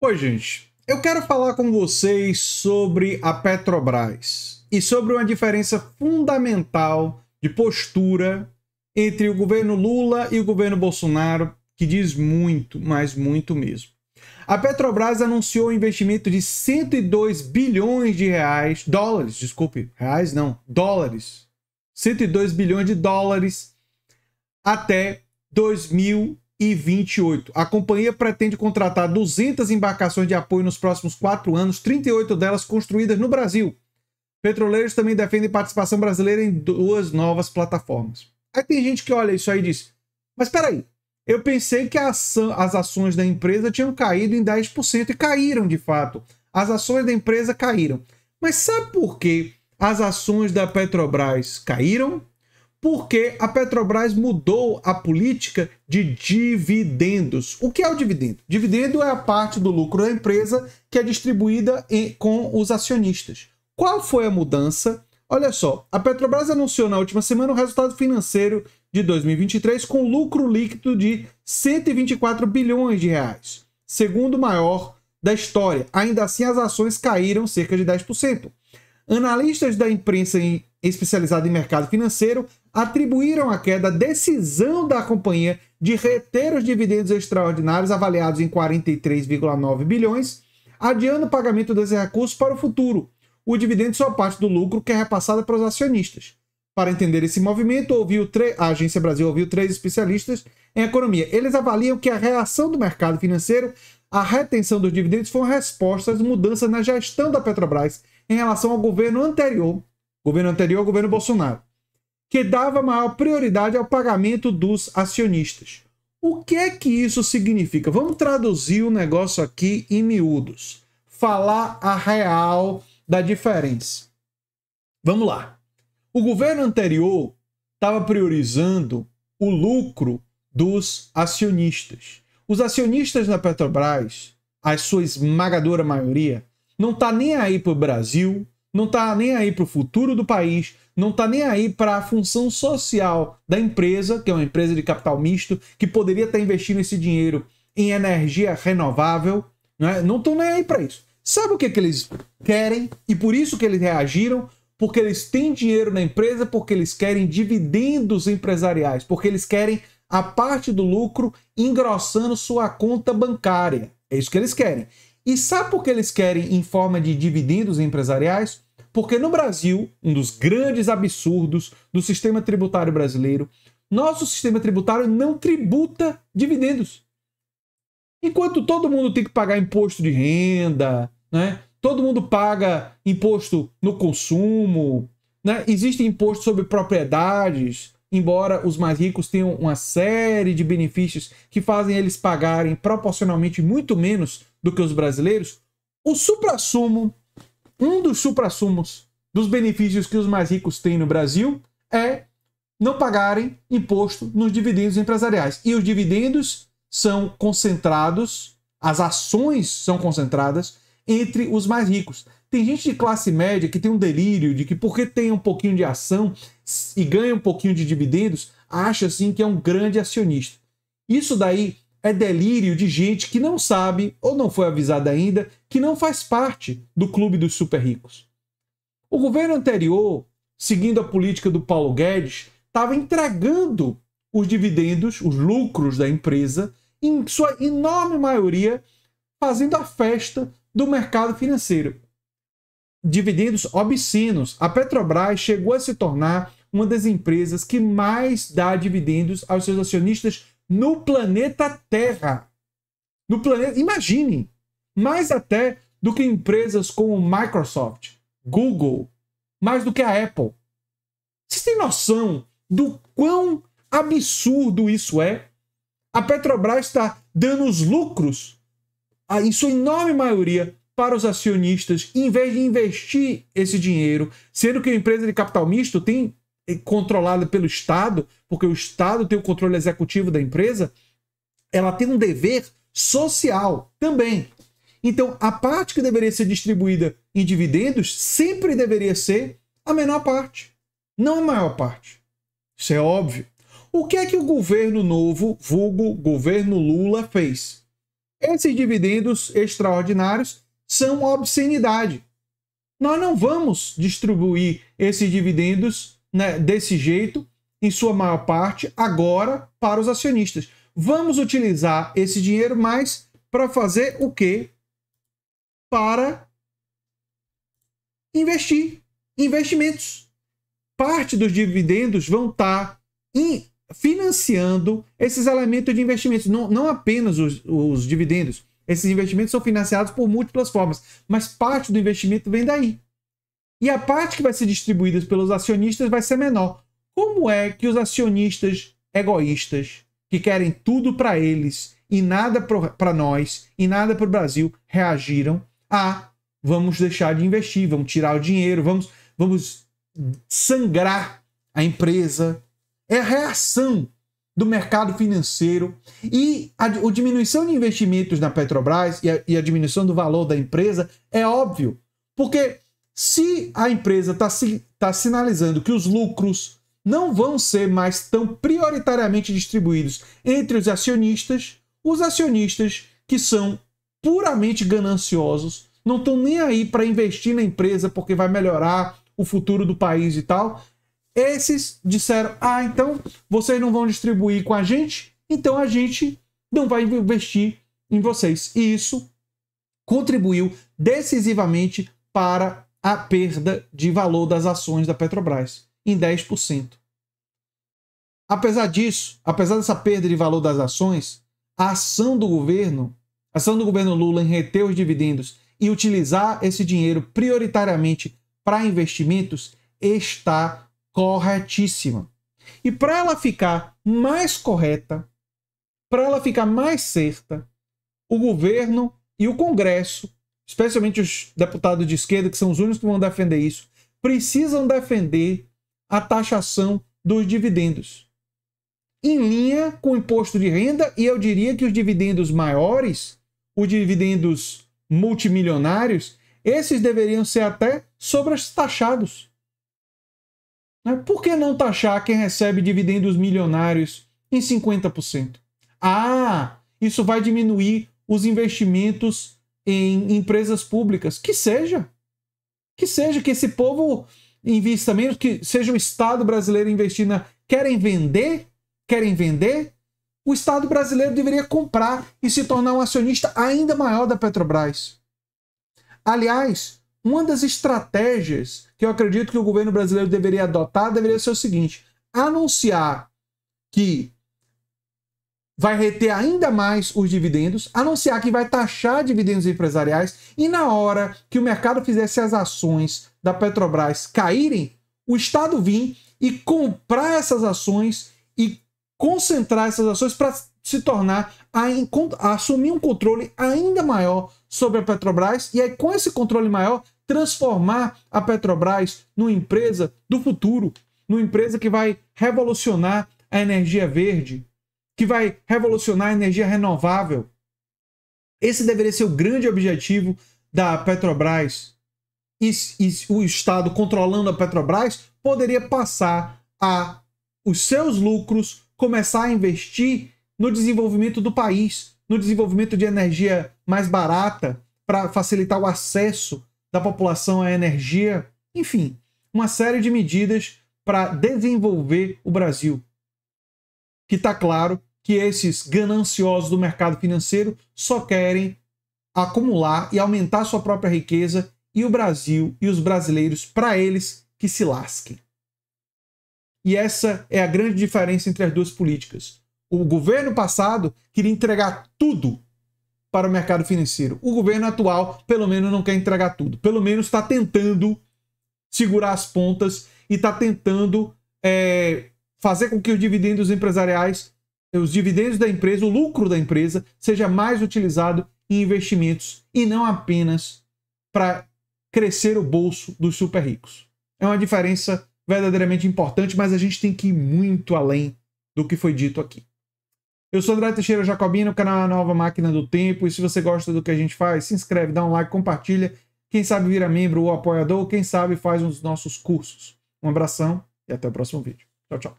Oi, gente. Eu quero falar com vocês sobre a Petrobras e sobre uma diferença fundamental de postura entre o governo Lula e o governo Bolsonaro, que diz muito, mas muito mesmo. A Petrobras anunciou um investimento de 102 bilhões de reais, dólares, desculpe, reais não, dólares. 102 bilhões de dólares até 2020 e 28. A companhia pretende contratar 200 embarcações de apoio nos próximos quatro anos, 38 delas construídas no Brasil. Petroleiros também defendem participação brasileira em duas novas plataformas. Aí tem gente que olha isso aí e diz: Mas peraí, eu pensei que as ações da empresa tinham caído em 10% e caíram de fato. As ações da empresa caíram. Mas sabe por que as ações da Petrobras caíram? porque a Petrobras mudou a política de dividendos. O que é o dividendo? Dividendo é a parte do lucro da empresa que é distribuída em, com os acionistas. Qual foi a mudança? Olha só, a Petrobras anunciou na última semana o resultado financeiro de 2023 com lucro líquido de 124 bilhões de reais, segundo maior da história. Ainda assim, as ações caíram cerca de 10%. Analistas da imprensa especializado em mercado financeiro, atribuíram a queda à decisão da companhia de reter os dividendos extraordinários avaliados em 43,9 bilhões, adiando o pagamento desses recursos para o futuro. O dividendo só parte do lucro que é repassado para os acionistas. Para entender esse movimento, ouviu a Agência Brasil ouviu três especialistas em economia. Eles avaliam que a reação do mercado financeiro à retenção dos dividendos foi uma resposta às mudanças na gestão da Petrobras em relação ao governo anterior governo anterior, governo Bolsonaro, que dava maior prioridade ao pagamento dos acionistas. O que é que isso significa? Vamos traduzir o negócio aqui em miúdos. Falar a real da diferença. Vamos lá. O governo anterior estava priorizando o lucro dos acionistas. Os acionistas da Petrobras, a sua esmagadora maioria, não está nem aí para o Brasil, não está nem aí para o futuro do país, não está nem aí para a função social da empresa, que é uma empresa de capital misto, que poderia estar investindo esse dinheiro em energia renovável, né? não estão é? nem aí para isso. Sabe o que, que eles querem? E por isso que eles reagiram, porque eles têm dinheiro na empresa, porque eles querem dividendos empresariais, porque eles querem a parte do lucro engrossando sua conta bancária. É isso que eles querem. E sabe por que eles querem em forma de dividendos empresariais? Porque no Brasil, um dos grandes absurdos do sistema tributário brasileiro, nosso sistema tributário não tributa dividendos. Enquanto todo mundo tem que pagar imposto de renda, né? todo mundo paga imposto no consumo, né? existe imposto sobre propriedades, embora os mais ricos tenham uma série de benefícios que fazem eles pagarem proporcionalmente muito menos do que os brasileiros, o suprassumo um dos suprassumos dos benefícios que os mais ricos têm no Brasil é não pagarem imposto nos dividendos empresariais. E os dividendos são concentrados, as ações são concentradas entre os mais ricos. Tem gente de classe média que tem um delírio de que porque tem um pouquinho de ação e ganha um pouquinho de dividendos, acha assim que é um grande acionista. Isso daí é delírio de gente que não sabe ou não foi avisada ainda que não faz parte do clube dos super ricos. O governo anterior, seguindo a política do Paulo Guedes, estava entregando os dividendos, os lucros da empresa, em sua enorme maioria, fazendo a festa do mercado financeiro. Dividendos obscenos. A Petrobras chegou a se tornar uma das empresas que mais dá dividendos aos seus acionistas no planeta Terra. No planeta, imagine, mais até do que empresas como Microsoft, Google, mais do que a Apple. Vocês têm noção do quão absurdo isso é? A Petrobras está dando os lucros, em sua enorme maioria, para os acionistas, em vez de investir esse dinheiro, sendo que a empresa de capital misto tem controlada pelo Estado, porque o Estado tem o controle executivo da empresa, ela tem um dever social também. Então, a parte que deveria ser distribuída em dividendos sempre deveria ser a menor parte, não a maior parte. Isso é óbvio. O que é que o governo novo, vulgo governo Lula, fez? Esses dividendos extraordinários são obscenidade. Nós não vamos distribuir esses dividendos né, desse jeito, em sua maior parte, agora para os acionistas. Vamos utilizar esse dinheiro mais para fazer o quê? Para investir. Investimentos. Parte dos dividendos vão tá estar financiando esses elementos de investimentos, não, não apenas os, os dividendos. Esses investimentos são financiados por múltiplas formas, mas parte do investimento vem daí e a parte que vai ser distribuída pelos acionistas vai ser menor. Como é que os acionistas egoístas, que querem tudo para eles e nada para nós e nada para o Brasil, reagiram a vamos deixar de investir, vamos tirar o dinheiro, vamos, vamos sangrar a empresa? É a reação do mercado financeiro e a, a diminuição de investimentos na Petrobras e a, e a diminuição do valor da empresa é óbvio, porque se a empresa está tá sinalizando que os lucros não vão ser mais tão prioritariamente distribuídos entre os acionistas, os acionistas que são puramente gananciosos, não estão nem aí para investir na empresa porque vai melhorar o futuro do país e tal. Esses disseram: ah, então vocês não vão distribuir com a gente, então a gente não vai investir em vocês. E isso contribuiu decisivamente para a perda de valor das ações da Petrobras em 10%. Apesar disso, apesar dessa perda de valor das ações, a ação do governo, a ação do governo Lula em reter os dividendos e utilizar esse dinheiro prioritariamente para investimentos está corretíssima. E para ela ficar mais correta, para ela ficar mais certa, o governo e o Congresso especialmente os deputados de esquerda, que são os únicos que vão defender isso, precisam defender a taxação dos dividendos. Em linha com o imposto de renda, e eu diria que os dividendos maiores, os dividendos multimilionários, esses deveriam ser até sobretaxados. Né? Por que não taxar quem recebe dividendos milionários em 50%? Ah, isso vai diminuir os investimentos em empresas públicas. Que seja. Que seja, que esse povo invista menos, que seja o Estado brasileiro investindo. Na... Querem vender? Querem vender? O Estado brasileiro deveria comprar e se tornar um acionista ainda maior da Petrobras. Aliás, uma das estratégias que eu acredito que o governo brasileiro deveria adotar deveria ser o seguinte: anunciar que vai reter ainda mais os dividendos, anunciar que vai taxar dividendos empresariais e na hora que o mercado fizesse as ações da Petrobras caírem, o Estado vir e comprar essas ações e concentrar essas ações para se tornar a, a assumir um controle ainda maior sobre a Petrobras e aí com esse controle maior transformar a Petrobras numa empresa do futuro, numa empresa que vai revolucionar a energia verde, que vai revolucionar a energia renovável. Esse deveria ser o grande objetivo da Petrobras. E, e o Estado controlando a Petrobras poderia passar a os seus lucros começar a investir no desenvolvimento do país, no desenvolvimento de energia mais barata para facilitar o acesso da população à energia, enfim, uma série de medidas para desenvolver o Brasil que está claro que esses gananciosos do mercado financeiro só querem acumular e aumentar sua própria riqueza e o Brasil e os brasileiros, para eles, que se lasquem. E essa é a grande diferença entre as duas políticas. O governo passado queria entregar tudo para o mercado financeiro. O governo atual, pelo menos, não quer entregar tudo. Pelo menos está tentando segurar as pontas e está tentando é, fazer com que os dividendos empresariais, os dividendos da empresa, o lucro da empresa, seja mais utilizado em investimentos e não apenas para crescer o bolso dos super ricos. É uma diferença verdadeiramente importante, mas a gente tem que ir muito além do que foi dito aqui. Eu sou André Teixeira Jacobino, o canal A Nova Máquina do Tempo, e se você gosta do que a gente faz, se inscreve, dá um like, compartilha, quem sabe vira membro ou apoiador, quem sabe faz um dos nossos cursos. Um abração e até o próximo vídeo. 找找。